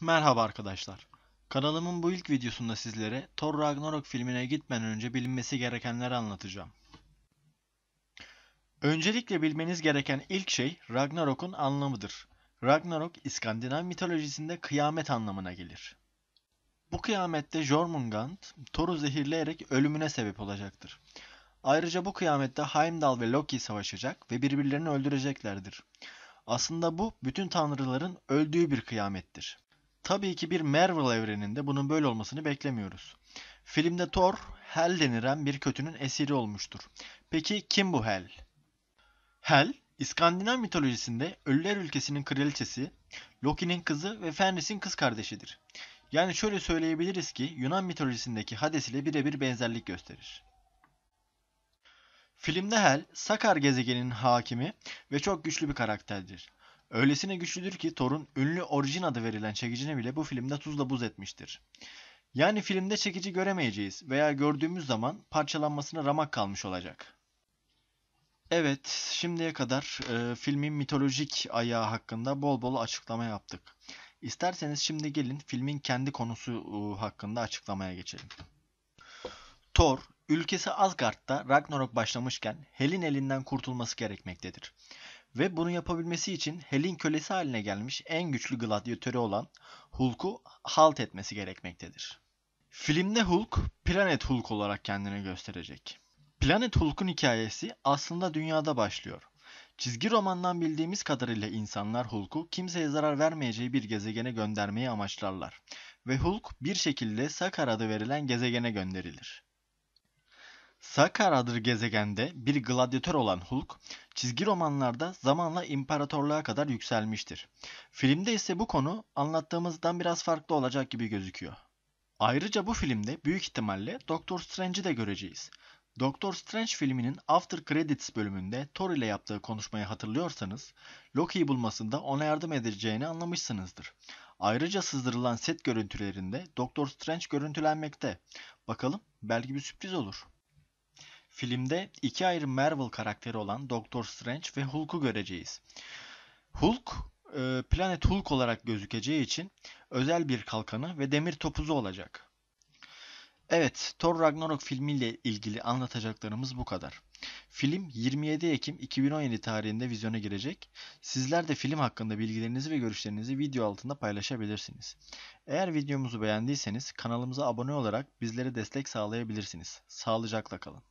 Merhaba arkadaşlar. Kanalımın bu ilk videosunda sizlere Thor Ragnarok filmine gitmeden önce bilinmesi gerekenleri anlatacağım. Öncelikle bilmeniz gereken ilk şey Ragnarok'un anlamıdır. Ragnarok İskandinav mitolojisinde kıyamet anlamına gelir. Bu kıyamette Jormungand Thor'u zehirleyerek ölümüne sebep olacaktır. Ayrıca bu kıyamette Heimdall ve Loki savaşacak ve birbirlerini öldüreceklerdir. Aslında bu bütün tanrıların öldüğü bir kıyamettir. Tabii ki bir Marvel evreninde bunun böyle olmasını beklemiyoruz. Filmde Thor, Hel denilen bir kötünün esiri olmuştur. Peki kim bu Hel? Hel, İskandinav mitolojisinde Ölüler Ülkesi'nin kraliçesi, Loki'nin kızı ve Fenris'in kız kardeşidir. Yani şöyle söyleyebiliriz ki Yunan mitolojisindeki Hades ile birebir benzerlik gösterir. Filmde Hel, Sakar gezegeninin hakimi ve çok güçlü bir karakterdir. Öylesine güçlüdür ki Thor'un ünlü orijin adı verilen çekicine bile bu filmde tuzla buz etmiştir. Yani filmde çekici göremeyeceğiz veya gördüğümüz zaman parçalanmasına ramak kalmış olacak. Evet, şimdiye kadar e, filmin mitolojik ayağı hakkında bol bol açıklama yaptık. İsterseniz şimdi gelin filmin kendi konusu e, hakkında açıklamaya geçelim. Thor, ülkesi Asgard'da Ragnarok başlamışken Hel'in elinden kurtulması gerekmektedir. Ve bunu yapabilmesi için Hel'in kölesi haline gelmiş en güçlü gladyatörü olan Hulk'u halt etmesi gerekmektedir. Filmde Hulk, Planet Hulk olarak kendini gösterecek. Planet Hulk'un hikayesi aslında dünyada başlıyor. Çizgi romandan bildiğimiz kadarıyla insanlar Hulk'u kimseye zarar vermeyeceği bir gezegene göndermeyi amaçlarlar ve Hulk bir şekilde Sakar adı verilen gezegene gönderilir. Sakar adlı gezegende bir gladyatör olan Hulk, çizgi romanlarda zamanla imparatorluğa kadar yükselmiştir. Filmde ise bu konu anlattığımızdan biraz farklı olacak gibi gözüküyor. Ayrıca bu filmde büyük ihtimalle Doctor Strange'i de göreceğiz. Doctor Strange filminin After Credits bölümünde Thor ile yaptığı konuşmayı hatırlıyorsanız, Loki'yi bulmasında ona yardım edeceğini anlamışsınızdır. Ayrıca sızdırılan set görüntülerinde Doctor Strange görüntülenmekte. Bakalım belki bir sürpriz olur. Filmde iki ayrı Marvel karakteri olan Doctor Strange ve Hulk'u göreceğiz. Hulk, e, Planet Hulk olarak gözükeceği için özel bir kalkanı ve demir topuzu olacak. Evet, Thor Ragnarok filmiyle ilgili anlatacaklarımız bu kadar. Film 27 Ekim 2017 tarihinde vizyona girecek. Sizler de film hakkında bilgilerinizi ve görüşlerinizi video altında paylaşabilirsiniz. Eğer videomuzu beğendiyseniz kanalımıza abone olarak bizlere destek sağlayabilirsiniz. Sağlıcakla kalın.